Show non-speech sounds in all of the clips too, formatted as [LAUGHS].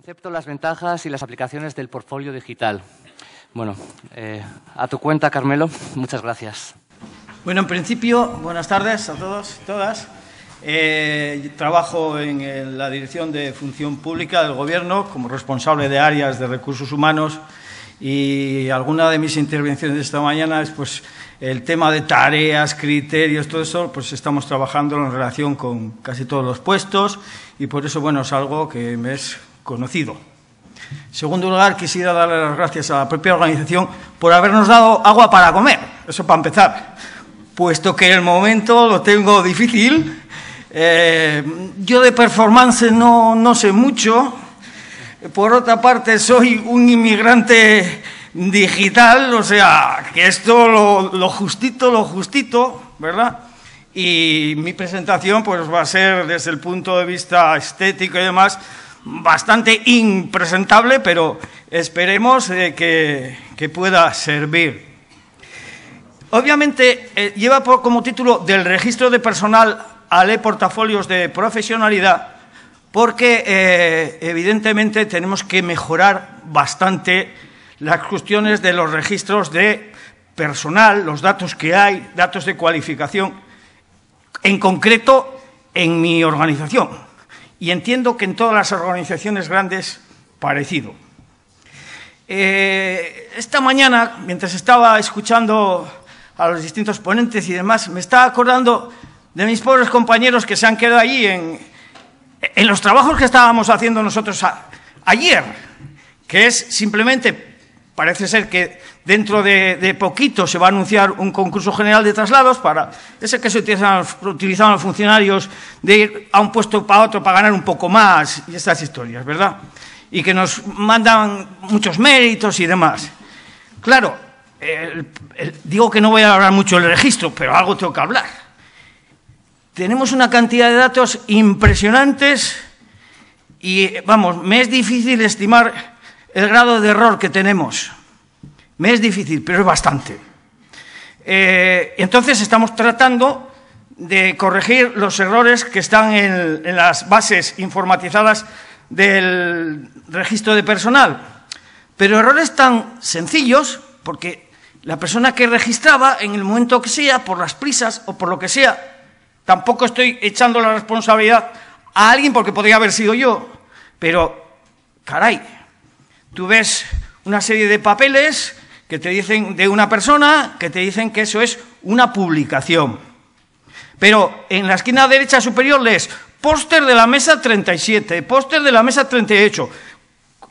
Concepto, las ventajas y las aplicaciones del portfolio digital. Bueno, eh, a tu cuenta, Carmelo. Muchas gracias. Bueno, en principio, buenas tardes a todos y todas. Eh, trabajo en la Dirección de Función Pública del Gobierno como responsable de áreas de recursos humanos y alguna de mis intervenciones de esta mañana es pues el tema de tareas, criterios, todo eso, pues estamos trabajando en relación con casi todos los puestos y por eso, bueno, es algo que me es conocido. En segundo lugar, quisiera darle las gracias a la propia organización por habernos dado agua para comer, eso para empezar, puesto que el momento lo tengo difícil. Eh, yo de performance no, no sé mucho, por otra parte soy un inmigrante digital, o sea, que esto lo, lo, justito, lo justito, ¿verdad? Y mi presentación pues va a ser desde el punto de vista estético y demás, bastante impresentable, pero esperemos eh, que, pueda servir. Obviamente eh, lleva como título del registro de personal a ley portafolios de profesionalidad, porque eh, evidentemente tenemos que mejorar bastante las cuestiones de los registros de personal, los datos que hay, datos de cualificación, en concreto en mi organización, y entiendo que en todas las organizaciones grandes parecido. Eh, esta mañana, mientras estaba escuchando a los distintos ponentes y demás, me estaba acordando de mis pobres compañeros que se han quedado allí en, los trabajos que estábamos haciendo nosotros ayer, que es simplemente, parece ser que dentro de, poquito se va a anunciar un concurso general de traslados para ese que se utilizan, utilizaban los funcionarios de ir a un puesto para otro para ganar un poco más y estas historias, ¿verdad? Y que nos mandan muchos méritos y demás. Claro, digo que no voy a hablar mucho del registro, pero algo tengo que hablar. Tenemos una cantidad de datos impresionantes y, vamos, me es difícil estimar el grado de error que tenemos. Me es difícil, pero es bastante. Eh, entonces estamos tratando de corregir los errores que están en las bases informatizadas del registro de personal. Pero errores tan sencillos, porque la persona que registraba, en el momento que sea, por las prisas o por lo que sea, tampoco estoy echando la responsabilidad a alguien porque podría haber sido yo. Pero, caray, tú ves una serie de papeles que te dicen de una persona, que te dicen que eso es una publicación. Pero en la esquina derecha superior lees póster de la mesa 37, póster de la mesa 38.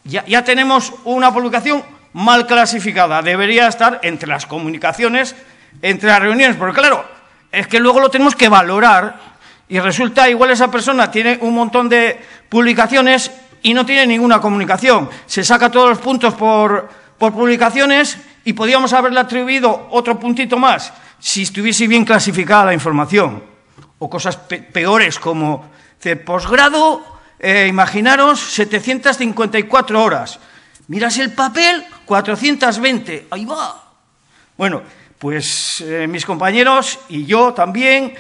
Ya, ya tenemos una publicación mal clasificada, debería estar entre las comunicaciones, entre las reuniones, porque claro, es que luego lo tenemos que valorar y resulta igual esa persona tiene un montón de publicaciones y no tiene ninguna comunicación. Se saca todos los puntos por publicaciones y podíamos haberle atribuido otro puntito más si estuviese bien clasificada la información. O cosas peores como de posgrado, eh, imaginaros, 754 horas. Miras el papel, 420. Ahí va. Bueno, pues eh, mis compañeros y yo también,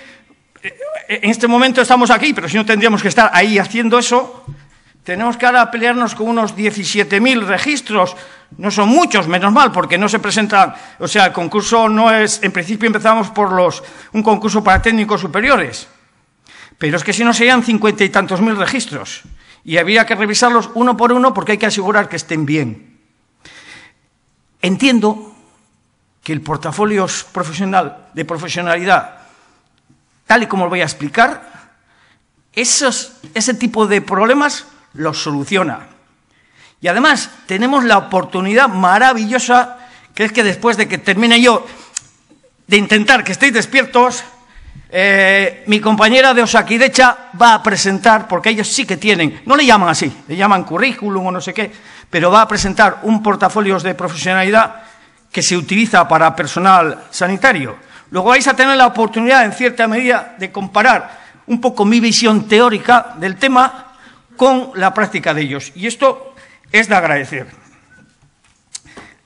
eh, en este momento estamos aquí, pero si no tendríamos que estar ahí haciendo eso, tenemos que ahora pelearnos con unos 17.000 registros. No son muchos, menos mal, porque no se presentan. O sea, el concurso no es. En principio empezamos por los, un concurso para técnicos superiores. Pero es que si no serían cincuenta y tantos mil registros. Y había que revisarlos uno por uno porque hay que asegurar que estén bien. Entiendo que el portafolio profesional, de profesionalidad, tal y como lo voy a explicar, ese tipo de problemas los soluciona. Y además tenemos la oportunidad maravillosa, que es que después de que termine yo de intentar que estéis despiertos, eh, mi compañera de Osakidecha va a presentar, porque ellos sí que tienen, no le llaman así, le llaman currículum o no sé qué, pero va a presentar un portafolio de profesionalidad que se utiliza para personal sanitario. Luego vais a tener la oportunidad, en cierta medida, de comparar un poco mi visión teórica del tema con la práctica de ellos. Y esto es de agradecer.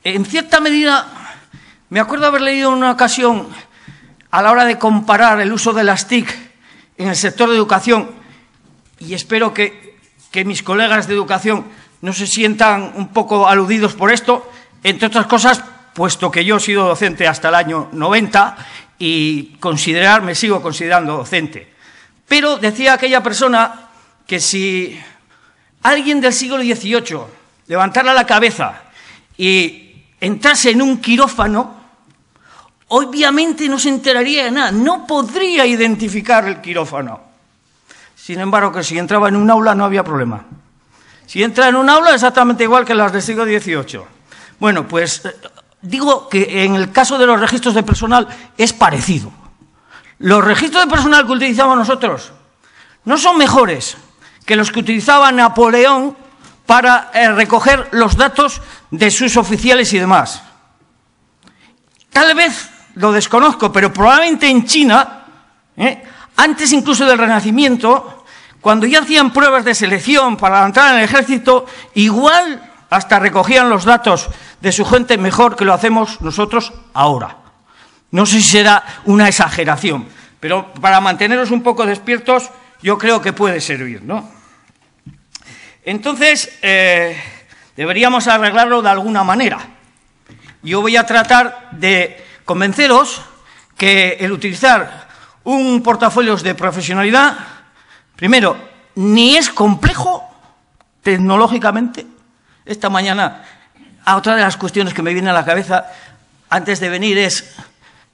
En cierta medida, me acuerdo haber leído en una ocasión, a la hora de comparar el uso de las TIC en el sector de educación, y espero que, que mis colegas de educación no se sientan un poco aludidos por esto, entre otras cosas, puesto que yo he sido docente hasta el año 90 y considerar, me sigo considerando docente. Pero decía aquella persona que si alguien del siglo XVIII levantara la cabeza y entrase en un quirófano, obviamente no se enteraría de nada, no podría identificar el quirófano. Sin embargo, que si entraba en un aula no había problema. Si entra en un aula exactamente igual que las del siglo XVIII. Bueno, pues eh, digo que en el caso de los registros de personal es parecido. Los registros de personal que utilizamos nosotros no son mejores, que los que utilizaba Napoleón para eh, recoger los datos de sus oficiales y demás. Tal vez lo desconozco, pero probablemente en China, ¿eh? antes incluso del Renacimiento, cuando ya hacían pruebas de selección para entrar en el ejército, igual hasta recogían los datos de su gente mejor que lo hacemos nosotros ahora. No sé si será una exageración, pero para manteneros un poco despiertos, yo creo que puede servir, ¿no? Entonces, eh, deberíamos arreglarlo de alguna manera. Yo voy a tratar de convenceros que el utilizar un portafolio de profesionalidad, primero, ni es complejo tecnológicamente. Esta mañana, a otra de las cuestiones que me viene a la cabeza antes de venir es,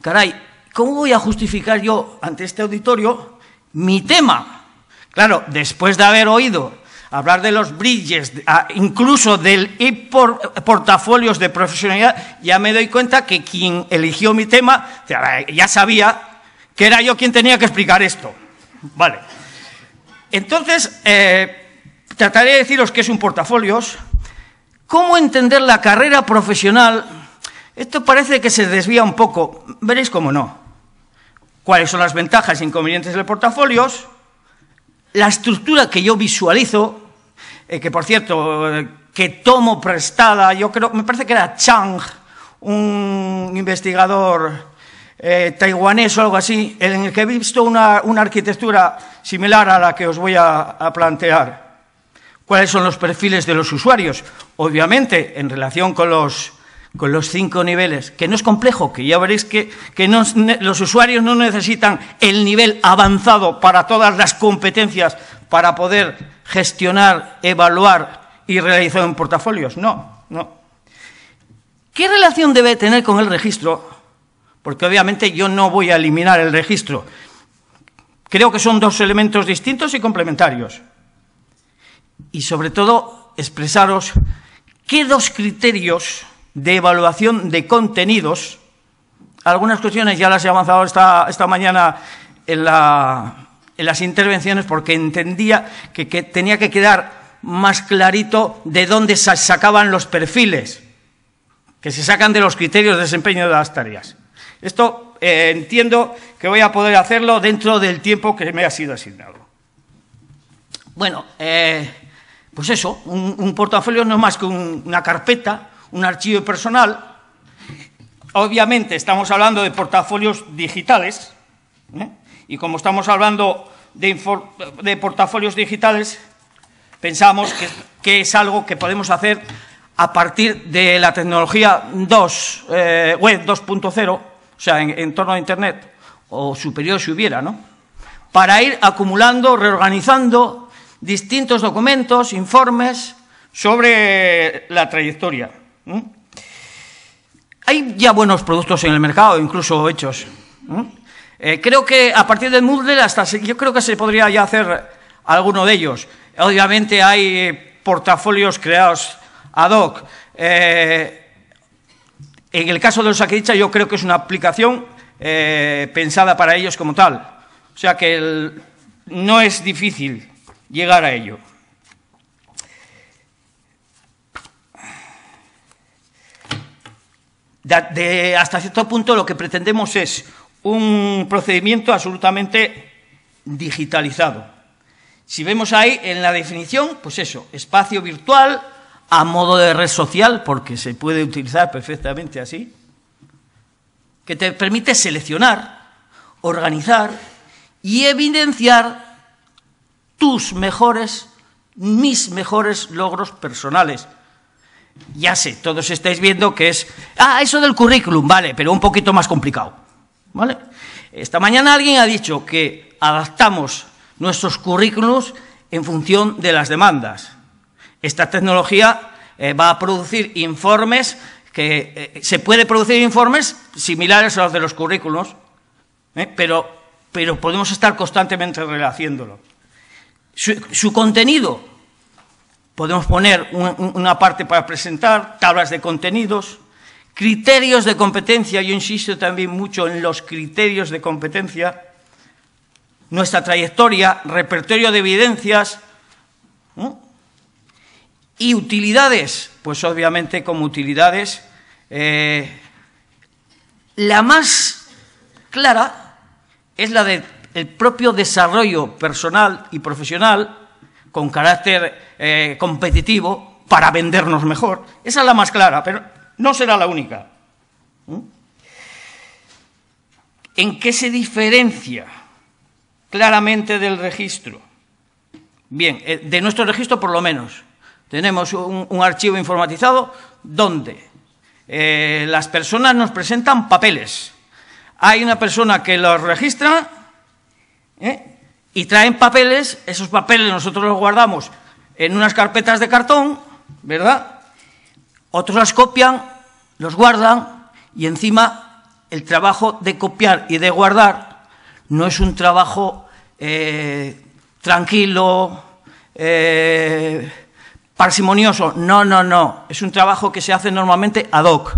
caray, ¿cómo voy a justificar yo ante este auditorio mi tema? Claro, después de haber oído hablar de los bridges, ah, incluso del y portafolios de profesionalidad, ya me doy cuenta que quien eligió mi tema ya sabía que era yo quien tenía que explicar esto. Vale. Entonces, eh, trataré de deciros qué es un portafolios, cómo entender la carrera profesional. Esto parece que se desvía un poco, veréis cómo no. ¿Cuáles son las ventajas e inconvenientes del portafolios? la estructura que yo visualizo, eh, que por cierto, eh, que tomo prestada, yo creo, me parece que era Chang, un investigador eh, taiwanés o algo así, en el que he visto una, arquitectura similar a la que os voy a plantear. ¿Cuáles son los perfiles de los usuarios? Obviamente, en relación con los con los cinco niveles, que no es complejo, que ya veréis que, los usuarios no necesitan el nivel avanzado para todas las competencias para poder gestionar, evaluar y realizar en portafolios. No, no. ¿Qué relación debe tener con el registro? Porque obviamente yo no voy a eliminar el registro. Creo que son dos elementos distintos y complementarios. Y sobre todo, expresaros qué dos criterios de evaluación de contenidos. Algunas cuestiones ya las he avanzado esta, mañana en, las intervenciones porque entendía que, tenía que quedar más clarito de dónde se sacaban los perfiles que se sacan de los criterios de desempeño de las tareas. Esto eh, entiendo que voy a poder hacerlo dentro del tiempo que me ha sido asignado. Bueno, eh, pues eso, un, portafolio no es más que una carpeta un archivo personal. Obviamente estamos hablando de portafolios digitales ¿eh? y como estamos hablando de, portafolios digitales, pensamos que, es algo que podemos hacer a partir de la tecnología 2, eh, web 2.0, o sea, en, en torno a Internet, o superior si hubiera, ¿no? Para ir acumulando, reorganizando distintos documentos, informes sobre la trayectoria. ¿Mm? Hay ya buenos productos en el mercado, incluso hechos. ¿Mm? Eh, creo que a partir del Moodle, hasta se, yo creo que se podría ya hacer alguno de ellos. Obviamente hay eh, portafolios creados ad hoc. Eh, en el caso de los yo creo que es una aplicación pensada para ellos como tal. O sea que no es difícil llegar a ello. hasta cierto punto lo que pretendemos es un procedimiento absolutamente digitalizado. Si vemos ahí en la definición, pues eso, espacio virtual a modo de red social, porque se puede utilizar perfectamente así, que te permite seleccionar, organizar y evidenciar tus mejores, mis mejores logros personales, ya sé, todos estáis viendo que es, ah, eso del currículum, vale, pero un poquito más complicado, ¿vale? Esta mañana alguien ha dicho que adaptamos nuestros currículos en función de las demandas. Esta tecnología eh, va a producir informes que eh, se puede producir informes similares a los de los currículos, ¿eh? pero, pero podemos estar constantemente rehaciéndolo. su contenido Podemos poner una parte para presentar, tablas de contenidos, criterios de competencia, yo insisto también mucho en los criterios de competencia, nuestra trayectoria, repertorio de evidencias y utilidades, pues obviamente como utilidades, eh, la más clara es la del propio desarrollo personal y profesional con carácter eh, competitivo para vendernos mejor. Esa es la más clara, pero no será la única. ¿Mm? ¿En qué se diferencia claramente del registro? Bien, eh, de nuestro registro por lo menos. Tenemos un, archivo informatizado donde eh, las personas nos presentan papeles. Hay una persona que los registra, y traen papeles, esos papeles nosotros los guardamos en unas carpetas de cartón, ¿verdad? Otros las copian, los guardan y encima el trabajo de copiar y de guardar no es un trabajo eh, tranquilo, eh, parsimonioso, no, no, no, es un trabajo que se hace normalmente ad hoc.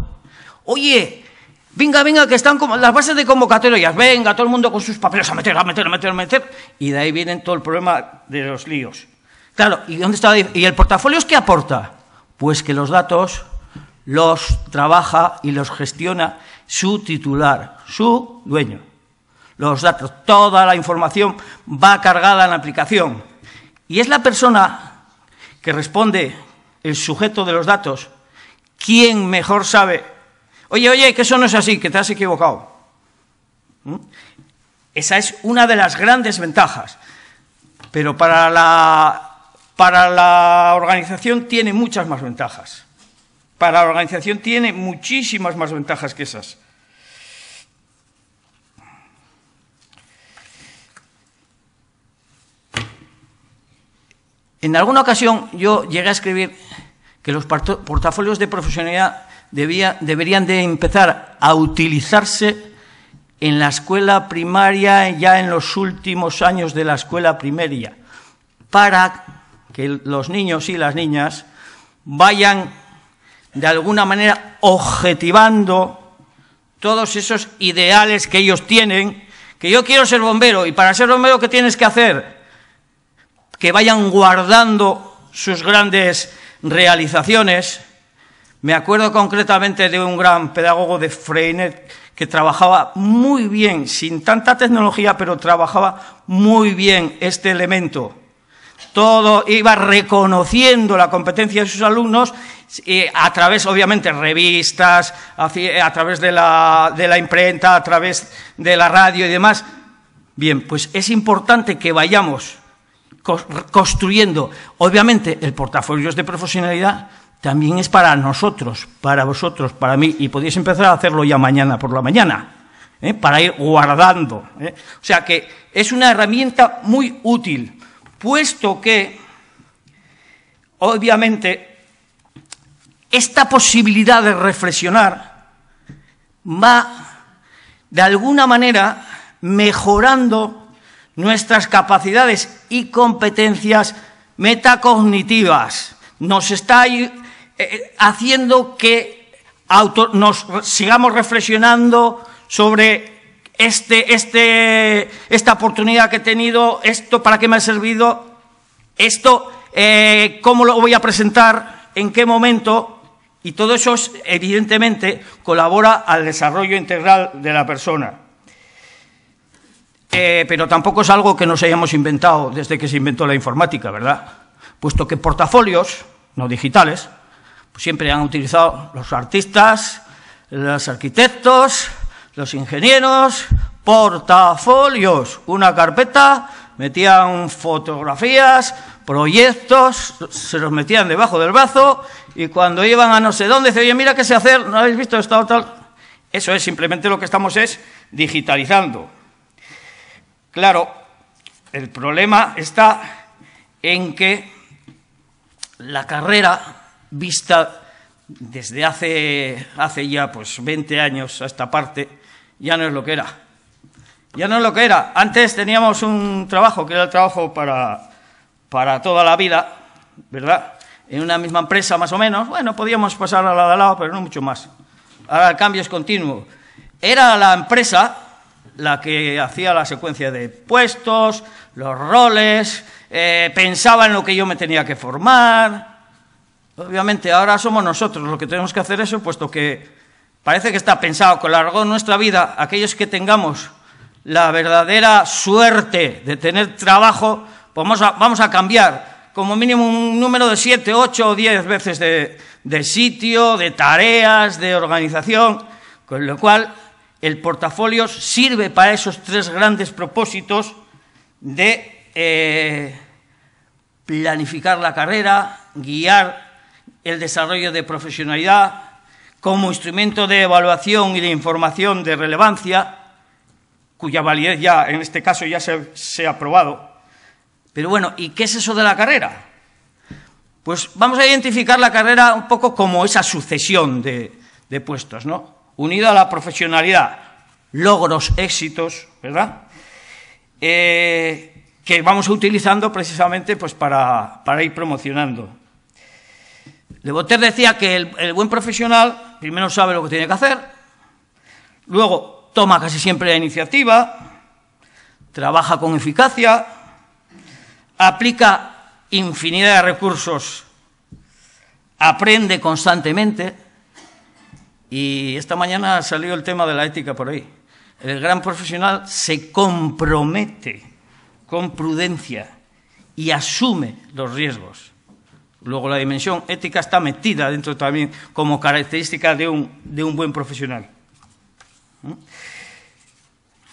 Oye, Venga, venga, que están como las bases de convocatorias. Venga, todo el mundo con sus papeles a meter, a meter, a meter, a meter. Y de ahí viene todo el problema de los líos. Claro, ¿y dónde está? ¿Y el portafolio es qué aporta? Pues que los datos los trabaja y los gestiona su titular, su dueño. Los datos, toda la información va cargada en la aplicación. Y es la persona que responde, el sujeto de los datos, quien mejor sabe Oye, oye, que eso no es así, que te has equivocado. ¿Mm? Esa es una de las grandes ventajas. Pero para la, para la organización tiene muchas más ventajas. Para la organización tiene muchísimas más ventajas que esas. En alguna ocasión yo llegué a escribir que los portafolios de profesionalidad deberían de empezar a utilizarse en la escuela primaria, ya en los últimos años de la escuela primaria, para que los niños y las niñas vayan de alguna manera objetivando todos esos ideales que ellos tienen, que yo quiero ser bombero y para ser bombero ¿qué tienes que hacer? Que vayan guardando sus grandes realizaciones me acuerdo concretamente de un gran pedagogo de Freinet que trabajaba muy bien, sin tanta tecnología, pero trabajaba muy bien este elemento. Todo iba reconociendo la competencia de sus alumnos a través, obviamente, revistas, a través de la, de la imprenta, a través de la radio y demás. Bien, pues es importante que vayamos construyendo. Obviamente, el portafolio de profesionalidad, también es para nosotros, para vosotros, para mí, y podéis empezar a hacerlo ya mañana por la mañana, ¿eh? para ir guardando. ¿eh? O sea que es una herramienta muy útil, puesto que, obviamente, esta posibilidad de reflexionar va, de alguna manera, mejorando nuestras capacidades y competencias metacognitivas. Nos está eh, eh, haciendo que nos sigamos reflexionando sobre este, este, esta oportunidad que he tenido, esto para qué me ha servido, esto eh, cómo lo voy a presentar, en qué momento, y todo eso evidentemente colabora al desarrollo integral de la persona. pero tampoco es algo que nos hayamos inventado desde que se inventó la informática, ¿verdad? Puesto que portafolios, no digitales, siempre han utilizado los artistas, los arquitectos, los ingenieros, portafolios, una carpeta, metían fotografías, proyectos, se los metían debajo del brazo y cuando iban a no sé dónde, decían, oye, mira qué sé hacer, no habéis visto esto tal. Eso es simplemente lo que estamos es digitalizando. Claro, el problema está en que la carrera vista desde hace, hace ya pues 20 años a esta parte, ya no es lo que era. Ya no es lo que era. Antes teníamos un trabajo, que era el trabajo para, para toda la vida, ¿verdad? En una misma empresa más o menos. Bueno, podíamos pasar a la de al lado, pero no mucho más. Ahora el cambio es continuo. Era la empresa la que hacía la secuencia de puestos, los roles, eh, pensaba en lo que yo me tenía que formar, Obviamente, ahora somos nosotros los que tenemos que hacer eso, puesto que parece que está pensado con largo de nuestra vida, aquellos que tengamos la verdadera suerte de tener trabajo, pues vamos a, vamos a cambiar como mínimo un número de siete, ocho o diez veces de, sitio, de tareas, de organización, con lo cual el portafolio sirve para esos tres grandes propósitos de eh, planificar la carrera, guiar el desarrollo de profesionalidad como instrumento de evaluación y de información de relevancia, cuya validez ya, en este caso, ya se, ha aprobado. Pero bueno, ¿y qué es eso de la carrera? Pues vamos a identificar la carrera un poco como esa sucesión de, puestos, ¿no? Unida a la profesionalidad, logros, éxitos, ¿verdad? Eh, que vamos utilizando precisamente pues, para ir promocionando le Voltaire decía que el, el, buen profesional primero sabe lo que tiene que hacer, luego toma casi siempre la iniciativa, trabaja con eficacia, aplica infinidad de recursos, aprende constantemente y esta mañana ha salido el tema de la ética por ahí. El gran profesional se compromete con prudencia y asume los riesgos. Luego la dimensión ética está metida dentro también como característica de un, de un buen profesional. ¿Mm?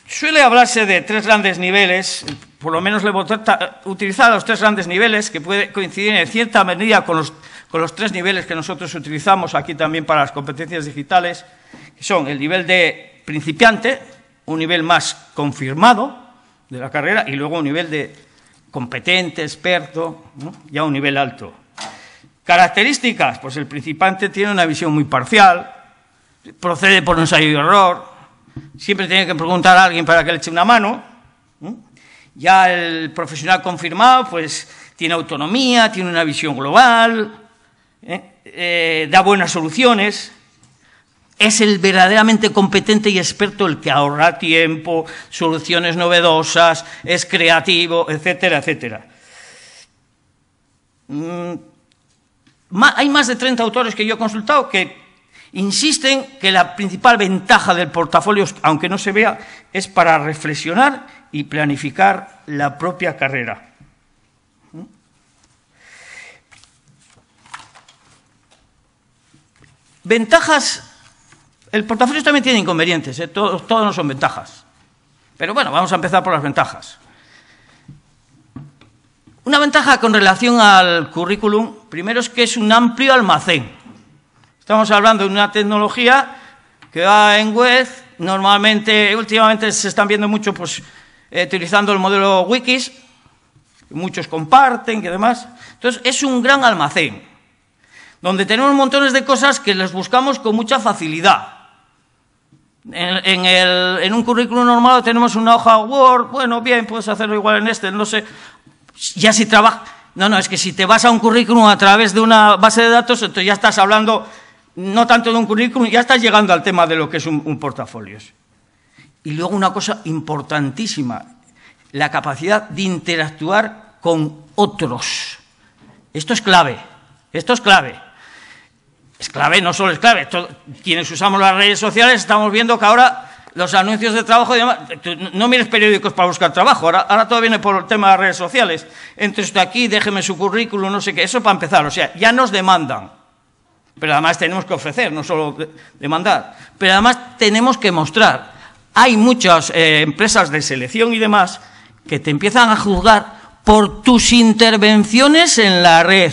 Suele hablarse de tres grandes niveles, por lo menos le voy a utilizar los tres grandes niveles, que pueden coincidir en cierta medida con los, tres niveles que nosotros utilizamos aquí también para las competencias digitales, que son el nivel de principiante, un nivel más confirmado de la carrera, y luego un nivel de competente, experto, ya un nivel alto. Características, pues el principiante tiene una visión muy parcial, procede por ensayo y error, siempre tiene que preguntar a alguien para que le eche una mano. Ya el profesional confirmado, pues tiene autonomía, tiene una visión global, ¿eh? Eh, da buenas soluciones. Es el verdaderamente competente y experto el que ahorra tiempo, soluciones novedosas, es creativo, etcétera, etcétera. Mm, hay más de 30 autores que yo he consultado que insisten que la principal ventaja del portafolio, aunque no se vea, es para reflexionar y planificar la propia carrera. Ventajas. El portafolio también tiene inconvenientes, ¿eh? todos no son ventajas. Pero bueno, vamos a empezar por las ventajas. Una ventaja con relación al currículum, primero es que es un amplio almacén. Estamos hablando de una tecnología que va en web, normalmente, últimamente se están viendo mucho pues, eh, utilizando el modelo wikis, muchos comparten y demás. Entonces, es un gran almacén, donde tenemos montones de cosas que les buscamos con mucha facilidad. En, en, un currículum normal tenemos una hoja Word, bueno, bien, puedes hacerlo igual en este, no sé, ya si trabaja... No, no, es que si te vas a un currículum a través de una base de datos, entonces ya estás hablando no tanto de un currículum, ya estás llegando al tema de lo que es un, portafolio. Y luego una cosa importantísima, la capacidad de interactuar con otros. Esto es clave, esto es clave. Es clave, no solo es clave. quienes usamos las redes sociales estamos viendo que ahora los anuncios de trabajo, no mires periódicos para buscar trabajo, ahora, todo viene por el tema de las redes sociales. Entre usted aquí, déjeme su currículum, no sé qué, eso para empezar, o sea, ya nos demandan. Pero además tenemos que ofrecer, no solo demandar. Pero además tenemos que mostrar. Hay muchas eh, empresas de selección y demás que te empiezan a juzgar por tus intervenciones en la red.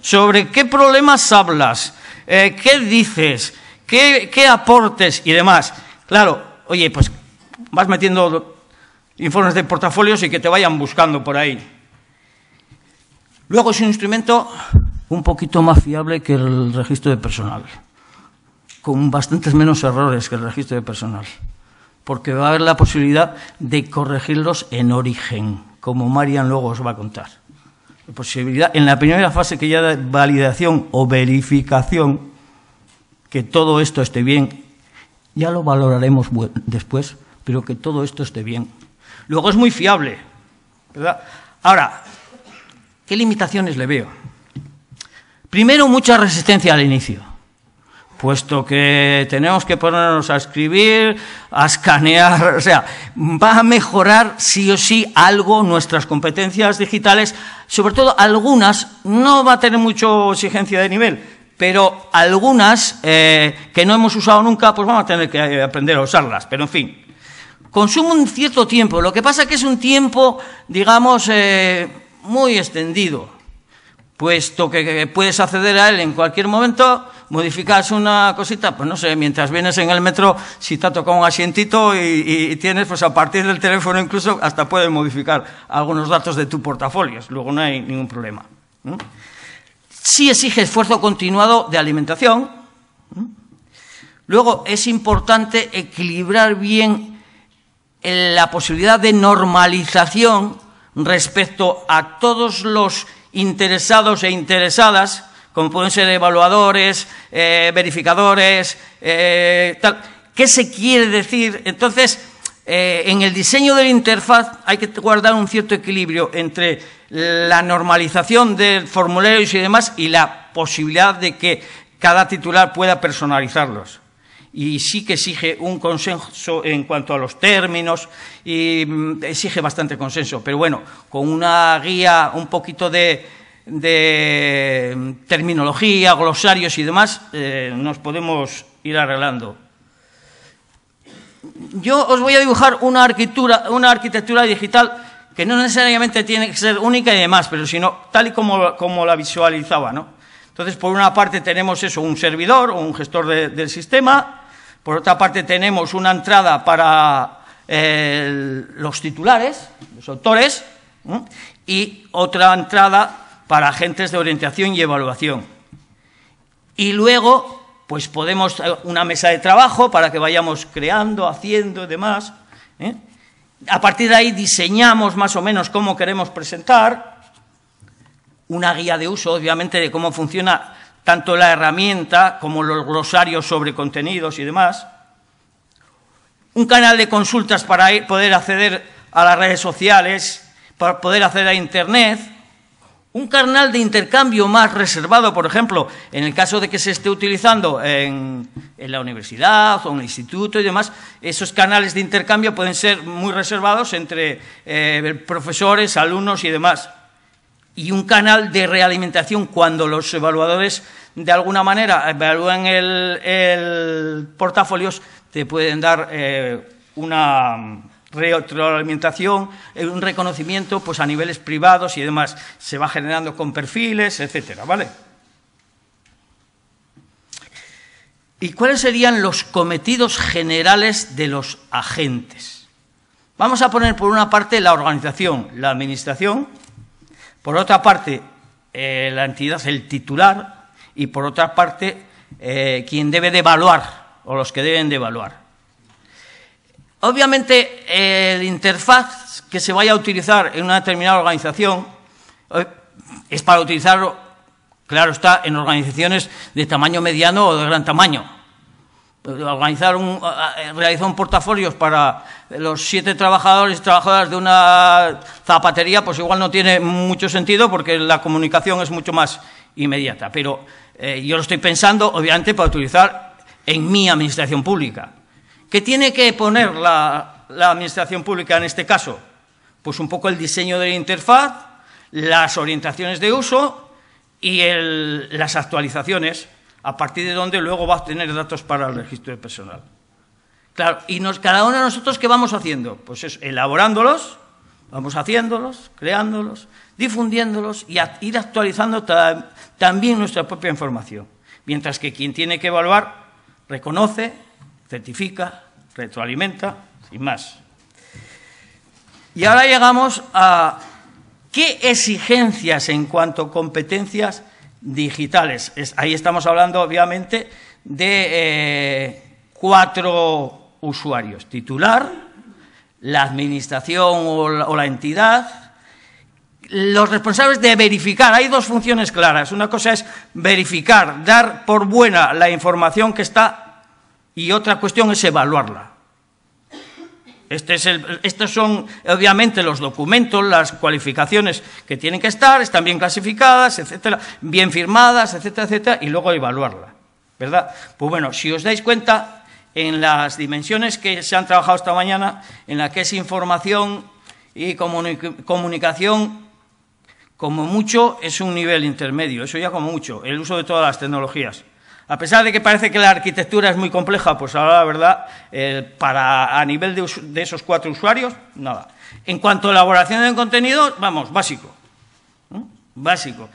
Sobre qué problemas hablas, eh, qué dices, qué aportes y demás. Claro, oye, pues vas metiendo informes de portafolios y que te vayan buscando por ahí. Luego es un instrumento un poquito más fiable que el registro de personal, con bastantes menos errores que el registro de personal, porque va a haber la posibilidad de corregirlos en origen, como Marian luego os va a contar. La posibilidad, en la primera fase que ya da validación o verificación, que todo esto esté bien ya lo valoraremos después, pero que todo esto esté bien. Luego es muy fiable, ¿verdad? Ahora, ¿qué limitaciones le veo? Primero, mucha resistencia al inicio, puesto que tenemos que ponernos a escribir, a escanear, [LAUGHS] o sea, va a mejorar sí o sí algo nuestras competencias digitales, sobre todo algunas, no va a tener mucha exigencia de nivel, pero algunas eh, que no hemos usado nunca, pues vamos a tener que eh, aprender a usarlas, pero en fin. Consume un cierto tiempo, lo que pasa es que es un tiempo, digamos, eh, muy extendido, puesto que puedes acceder a él en cualquier momento, modificas una cosita, pues no sé, mientras vienes en el metro, si te ha tocado un asientito y, tienes, pues a partir del teléfono incluso, hasta puedes modificar algunos datos de tu portafolio, luego no hay ningún problema sí exige esfuerzo continuado de alimentación. Luego, es importante equilibrar bien eh, la posibilidad de normalización respecto a todos los interesados e interesadas, como pueden ser evaluadores, eh, verificadores, eh, tal. ¿Qué se quiere decir? Entonces, eh, en el diseño de la interfaz hay que guardar un cierto equilibrio entre la normalización de formularios y demás y la posibilidad de que cada titular pueda personalizarlos y sí que exige un consenso en cuanto a los términos y mm, exige bastante consenso, pero bueno, con una guía un poquito de, mm, terminología, glosarios y demás, eh, nos podemos ir arreglando yo os voy a dibujar una arquitectura, una arquitectura digital que no necesariamente tiene que ser única y demás, pero sino tal y como, la visualizaba, ¿no? Entonces, por una parte tenemos eso, un servidor o un gestor del sistema, por otra parte tenemos una entrada para eh, los titulares, los autores, y otra entrada para agentes de orientación y evaluación. Y luego pues podemos eh, una mesa de trabajo para que vayamos creando, haciendo y demás. ¿eh? A partir de ahí diseñamos más o menos cómo queremos presentar una guía de uso, obviamente, de cómo funciona tanto la herramienta como los glosarios sobre contenidos y demás. Un canal de consultas para poder acceder a las redes sociales, para poder acceder a Internet un canal de intercambio más reservado, por ejemplo, en el caso de que se esté utilizando en, la universidad o en el instituto y demás, esos canales de intercambio pueden ser muy reservados entre eh, profesores, alumnos y demás. Y un canal de realimentación cuando los evaluadores, de alguna manera, evalúan el, el te pueden dar eh, una retroalimentación, eh, un reconocimiento pues, a niveles privados y demás. Se va generando con perfiles, etcétera, ¿vale? ¿Y cuáles serían los cometidos generales de los agentes? Vamos a poner por una parte la organización, la administración, por otra parte eh, la entidad, el titular, y por otra parte eh, quien debe de evaluar o los que deben de evaluar. Obviamente, el interfaz que se vaya a utilizar en una determinada organización eh, es para utilizarlo, claro está, en organizaciones de tamaño mediano o de gran tamaño. Organizar un, eh, realizar un portafolio para los siete trabajadores y trabajadoras de una zapatería, pues igual no tiene mucho sentido porque la comunicación es mucho más inmediata. Pero eh, yo lo estoy pensando, obviamente, para utilizar en mi administración pública. ¿Qué tiene que poner la, Administración Pública en este caso? Pues un poco el diseño de la interfaz, las orientaciones de uso y las actualizaciones, a partir de donde luego va a tener datos para el registro de personal. y nos, cada uno de nosotros, ¿qué vamos haciendo? Pues es elaborándolos, vamos haciéndolos, creándolos, difundiéndolos y ir actualizando también nuestra propia información. Mientras que quien tiene que evaluar reconoce certifica, retroalimenta, sin más. Y ahora llegamos a qué exigencias en cuanto a competencias digitales. ahí estamos hablando, obviamente, de eh, cuatro usuarios. Titular, la administración o la entidad, los responsables de verificar. Hay dos funciones claras. Una cosa es verificar, dar por buena la información que está y otra cuestión es evaluarla. Este estos son, obviamente, los documentos, las cualificaciones que tienen que estar, están bien clasificadas, etcétera, bien firmadas, etcétera, etcétera, y luego evaluarla, ¿verdad? Pues bueno, si os dais cuenta, en las dimensiones que se han trabajado esta mañana, en la que es información y comunicación, como mucho, es un nivel intermedio, eso ya como mucho, el uso de todas las tecnologías. A pesar de que parece que la arquitectura es muy compleja, pues ahora la verdad, eh, para, a nivel de, esos cuatro usuarios, nada. En cuanto a elaboración de contenido, vamos, básico. Básico.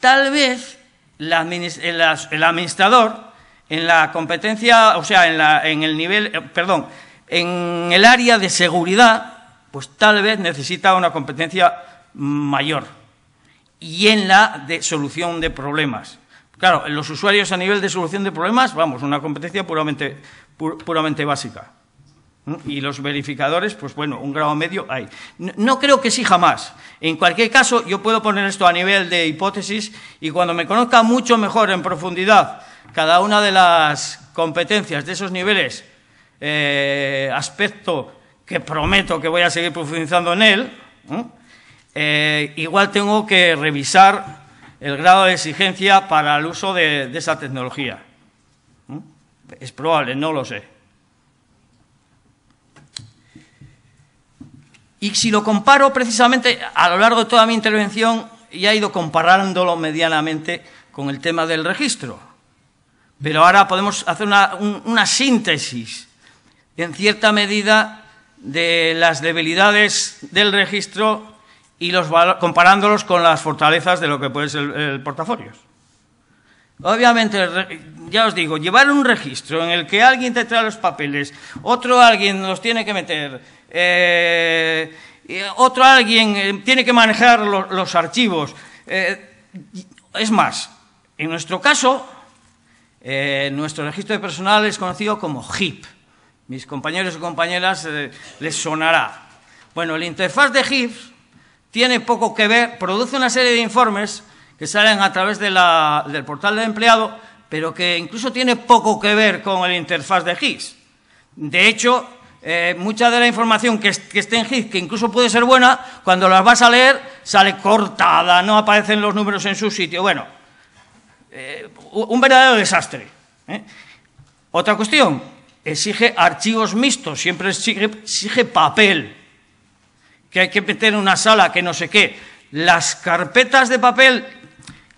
Tal vez el, administrador, en la competencia, o sea, en, el nivel, eh, perdón, en el área de seguridad, pues tal vez necesita una competencia mayor. Y en la de solución de problemas Claro, los usuarios a nivel de solución de problemas, vamos, una competencia puramente, básica. ¿Mm? Y los verificadores, pues bueno, un grado medio hay. No, creo que sí jamás. En cualquier caso, yo puedo poner esto a nivel de hipótesis y cuando me conozca mucho mejor en profundidad cada una de las competencias de esos niveles, eh, aspecto que prometo que voy a seguir profundizando en él, eh, igual tengo que revisar el grado de exigencia para el uso de, esa tecnología. ¿Mm? Es probable, no lo sé. Y si lo comparo precisamente a lo largo de toda mi intervención, ya he ido comparándolo medianamente con el tema del registro. Pero ahora podemos hacer una síntesis, en cierta medida, de las debilidades del registro y los comparándolos con las fortalezas de lo que puede ser el, portafolios. Obviamente, ya os digo, llevar un registro en el que alguien te trae los papeles, otro alguien los tiene que meter, eh, otro alguien eh, tiene que manejar los, archivos. Eh, es más, en nuestro caso, nuestro registro de personal es conocido como HIP. Mis compañeros y compañeras les sonará. Bueno, la interfaz de HIP tiene poco que ver, produce una serie de informes que salen a través del portal de empleado, pero que incluso tiene poco que ver con el interfaz de GIS. De hecho, eh, mucha de la información que, esté en GIS, que incluso puede ser buena, cuando las vas a leer sale cortada, no aparecen los números en su sitio. Bueno, eh, un verdadero desastre. ¿eh? Otra cuestión, exige archivos mixtos, siempre exige papel que hay que meter en una sala, que no sé qué. Las carpetas de papel,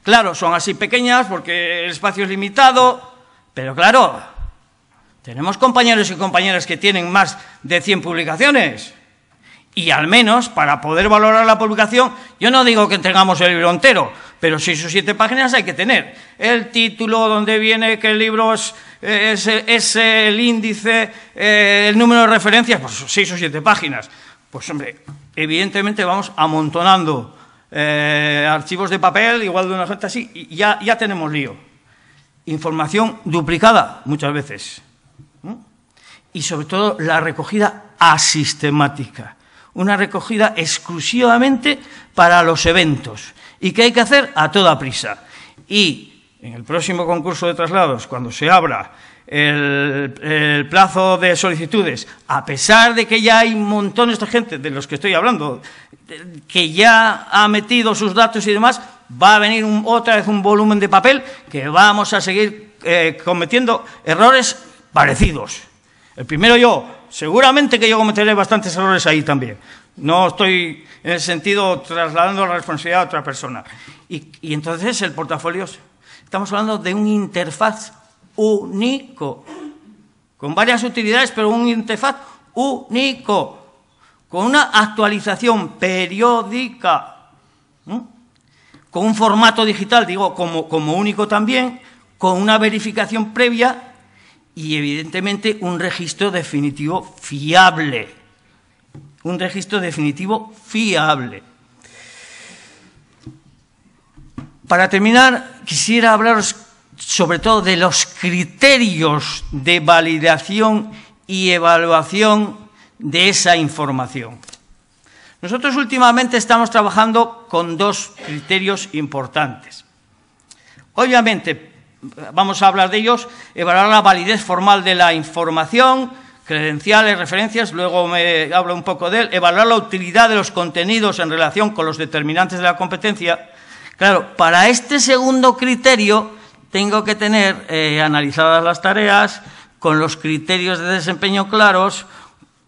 claro, son así pequeñas porque el espacio es limitado, pero claro, tenemos compañeros y compañeras que tienen más de 100 publicaciones. Y al menos, para poder valorar la publicación, yo no digo que tengamos el libro entero, pero seis o siete páginas hay que tener. El título, dónde viene, qué libro es, el índice, eh, el número de referencias, pues seis o siete páginas. Pues hombre, evidentemente vamos amontonando eh, archivos de papel, igual de una gente así, y ya, ya tenemos lío. Información duplicada muchas veces. Y sobre todo la recogida asistemática. Una recogida exclusivamente para los eventos y que hay que hacer a toda prisa. Y en el próximo concurso de traslados, cuando se abra el, plazo de solicitudes, a pesar de que ya hay montones de gente de los que estoy hablando, que ya ha metido sus datos y demás, va a venir otra vez un volumen de papel que vamos a seguir eh, cometiendo errores parecidos. El primero yo, seguramente que yo cometeré bastantes errores ahí también. No estoy en el sentido trasladando la responsabilidad a otra persona. Y, y entonces el portafolio, estamos hablando de un interfaz único, con varias utilidades, pero un interfaz único, con una actualización periódica, con un formato digital, digo, como, como único también, con una verificación previa y, evidentemente, un registro definitivo fiable. Un registro definitivo fiable. Para terminar, quisiera hablaros sobre todo de los criterios de validación y evaluación de esa información. Nosotros últimamente estamos trabajando con dos criterios importantes. Obviamente, vamos a hablar de ellos, evaluar la validez formal de la información, credenciales, referencias, luego me hablo un poco de él, evaluar la utilidad de los contenidos en relación con los determinantes de la competencia. Claro, para este segundo criterio tengo que tener eh, analizadas las tareas con los criterios de desempeño claros,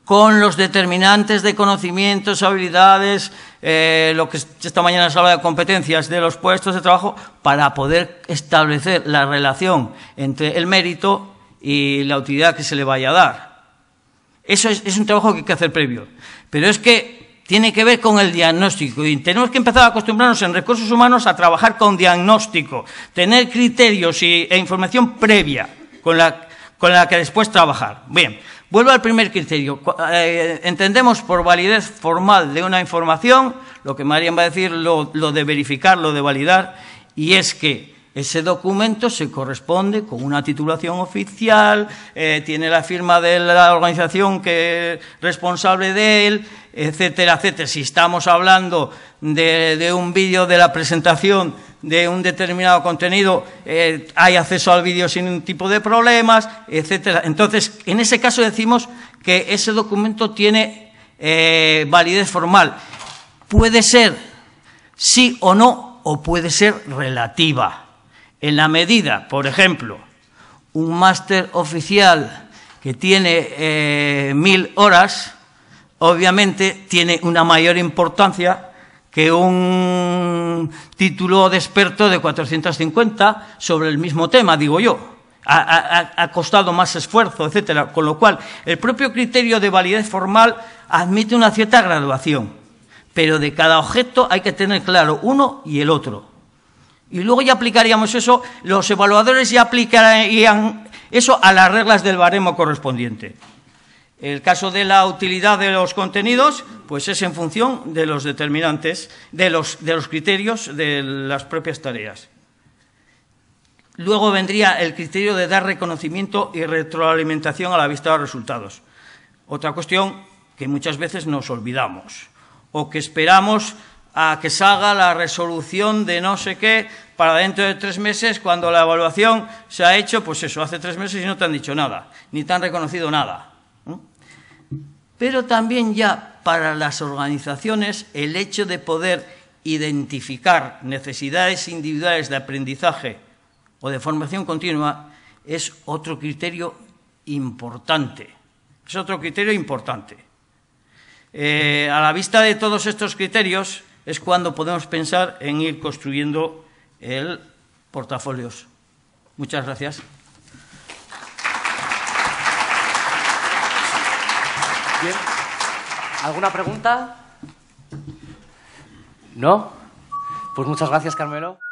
con los determinantes de conocimientos, habilidades, eh, lo que esta mañana se habla de competencias de los puestos de trabajo, para poder establecer la relación entre el mérito y la utilidad que se le vaya a dar. Eso es, es un trabajo que hay que hacer previo. Pero es que tiene que ver con el diagnóstico y tenemos que empezar a acostumbrarnos en recursos humanos a trabajar con diagnóstico, tener criterios e información previa con la, que después trabajar. Bien, vuelvo al primer criterio. Eh, entendemos por validez formal de una información, lo que Marian va a decir, lo, de verificar, lo de validar, y es que ese documento se corresponde con una titulación oficial, eh, tiene la firma de la organización que es responsable de él, etcétera, etcétera. Si estamos hablando de, un vídeo de la presentación de un determinado contenido, eh, hay acceso al vídeo sin un tipo de problemas, etcétera. Entonces, en ese caso decimos que ese documento tiene eh, validez formal. Puede ser sí o no, o puede ser relativa. En la medida, por ejemplo, un máster oficial que tiene eh, mil horas, obviamente tiene una mayor importancia que un título de experto de 450 sobre el mismo tema, digo yo. Ha, ha, costado más esfuerzo, etcétera. Con lo cual, el propio criterio de validez formal admite una cierta graduación, pero de cada objeto hay que tener claro uno y el otro. Y luego ya aplicaríamos eso, los evaluadores ya aplicarían eso a las reglas del baremo correspondiente. El caso de la utilidad de los contenidos, pues es en función de los determinantes, de los, de los criterios de las propias tareas. Luego vendría el criterio de dar reconocimiento y retroalimentación a la vista de los resultados. Otra cuestión que muchas veces nos olvidamos o que esperamos a que salga la resolución de no sé qué para dentro de tres meses, cuando la evaluación se ha hecho, pues eso, hace tres meses y no te han dicho nada, ni te han reconocido nada pero también ya para las organizaciones el hecho de poder identificar necesidades individuales de aprendizaje o de formación continua es otro criterio importante. Es otro criterio importante. Eh, a la vista de todos estos criterios es cuando podemos pensar en ir construyendo el portafolios. Muchas gracias. ¿Alguna pregunta? ¿No? Pues muchas gracias, Carmelo.